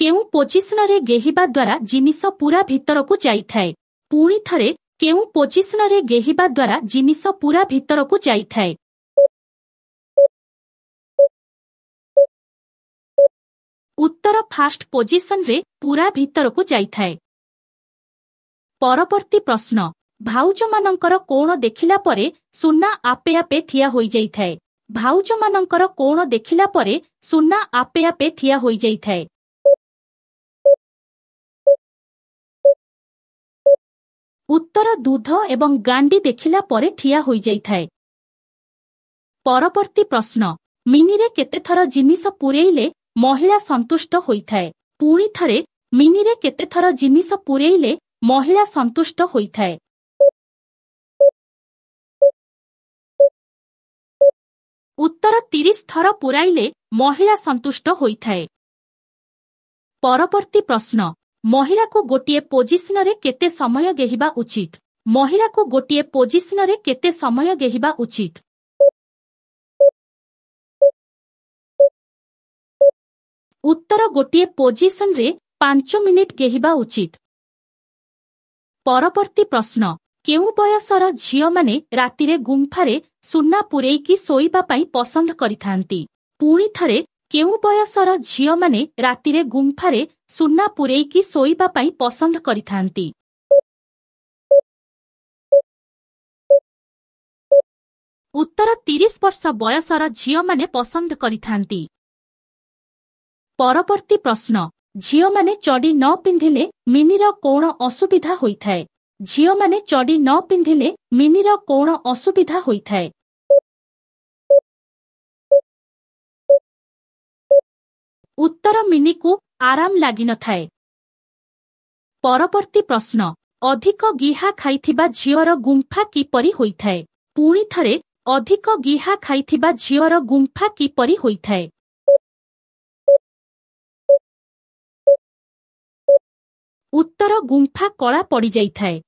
କେଉଁ ପୋଜିସନରେ ଗେହିବା ଦ୍ୱାରା ଜିନିଷ ପୂରା ଭିତରକୁ ଯାଇଥାଏ ପୁଣି ଥରେ କେଉଁ ପୋଜିସନରେ ଗେହିବା ଦ୍ୱାରା ଜିନିଷ ପୂରା ଭିତରକୁ ଯାଇଥାଏ ଉତ୍ତର ଫାଷ୍ଟ ପୋଜିସନରେ ପୂରା ଭିତରକୁ ଯାଇଥାଏ ପରବର୍ତ୍ତୀ ପ୍ରଶ୍ନ ଭାଉଜମାନଙ୍କର କୋଣ ଦେଖିଲା ପରେ ସୁନା ଆପେ ଆପେ ଠିଆ ହୋଇଯାଇଥାଏ ଭାଉଜମାନଙ୍କର କୋଣ ଦେଖିଲା ପରେ ସୁନା ଆପେ ଆପେ ଠିଆ ହୋଇଯାଇଥାଏ ଉତ୍ତର ଦୁଧ ଏବଂ ଗାଣ୍ଡି ଦେଖିଲା ପରେ ଠିଆ ହୋଇଯାଇଥାଏ ପରବର୍ତ୍ତୀ ପ୍ରଶ୍ନ ମିନିରେ କେତେଥର ଜିନିଷ ପୂରେଇଲେ ମହିଳା ସନ୍ତୁଷ୍ଟ ହୋଇଥାଏ ପୁଣି ଥରେ ମିନିରେ କେତେଥର ଜିନିଷ ପୂରେଇଲେ ମହିଳା ସନ୍ତୁଷ୍ଟ ହୋଇଥାଏ ଉତ୍ତର ତିରିଶ ଥର ପୂରାଇଲେ ମହିଳା ସନ୍ତୁଷ୍ଟ ହୋଇଥାଏ ପରବର୍ତ୍ତୀ ପ୍ରଶ୍ନ ମହିଳାକୁ ଗୋଟିଏ ପୋଜିସନରେ କେତେ ସମୟ ଗେହିବା ଉଚିତ ମହିଳାକୁ ଗୋଟିଏ ପୋଜିସନରେ କେତେ ସମୟ ଗେହିବା ଉଚିତ ଉତ୍ତର ଗୋଟିଏ ପୋଜିସନରେ ପାଞ୍ଚ ମିନିଟ୍ ଗେହିବା ଉଚିତ ପରବର୍ତ୍ତୀ ପ୍ରଶ୍ନ କେଉଁ ବୟସର ଝିଅମାନେ ରାତିରେ ଗୁମ୍ଫାରେ ସୁନା ପୂରେଇକି ଶୋଇବା ପାଇଁ ପସନ୍ଦ କରିଥାନ୍ତି ପୁଣି ଥରେ କେଉଁ ବୟସର ଝିଅମାନେ ରାତିରେ ଗୁମ୍ଫାରେ ସୁନା ପୁରେଇକି ଶୋଇବା ପାଇଁ ପସନ୍ଦ କରିଥାନ୍ତି ଉତ୍ତର ତିରିଶ ବର୍ଷ ବୟସର ଝିଅମାନେ ପସନ୍ଦ କରିଥାନ୍ତି ପରବର୍ତ୍ତୀ ପ୍ରଶ୍ନ ଝିଅମାନେ ଚଡ଼ି ନ ପିନ୍ଧିଲେ ମିନିର କୌଣ ଅସୁବିଧା ହୋଇଥାଏ ଝିଅମାନେ ଚଡ଼ି ନ ପିନ୍ଧିଲେ ମିନିର କୌଣ ଅସୁବିଧା ହୋଇଥାଏ ଉତ୍ତର ମିନିକୁ ଆରାମ ଲାଗିନଥାଏ ପରବର୍ତ୍ତୀ ପ୍ରଶ୍ନ ଅଧିକ ଗିହା ଖାଇଥିବା ଝିଅର ଗୁମ୍ଫା କିପରି ହୋଇଥାଏ ପୁଣି ଥରେ ଅଧିକ ଗିହା ଖାଇଥିବା ଝିଅର ଗୁମ୍ଫା କିପରି ହୋଇଥାଏ ଉତ୍ତର ଗୁମ୍ଫା କଳା ପଡ଼ିଯାଇଥାଏ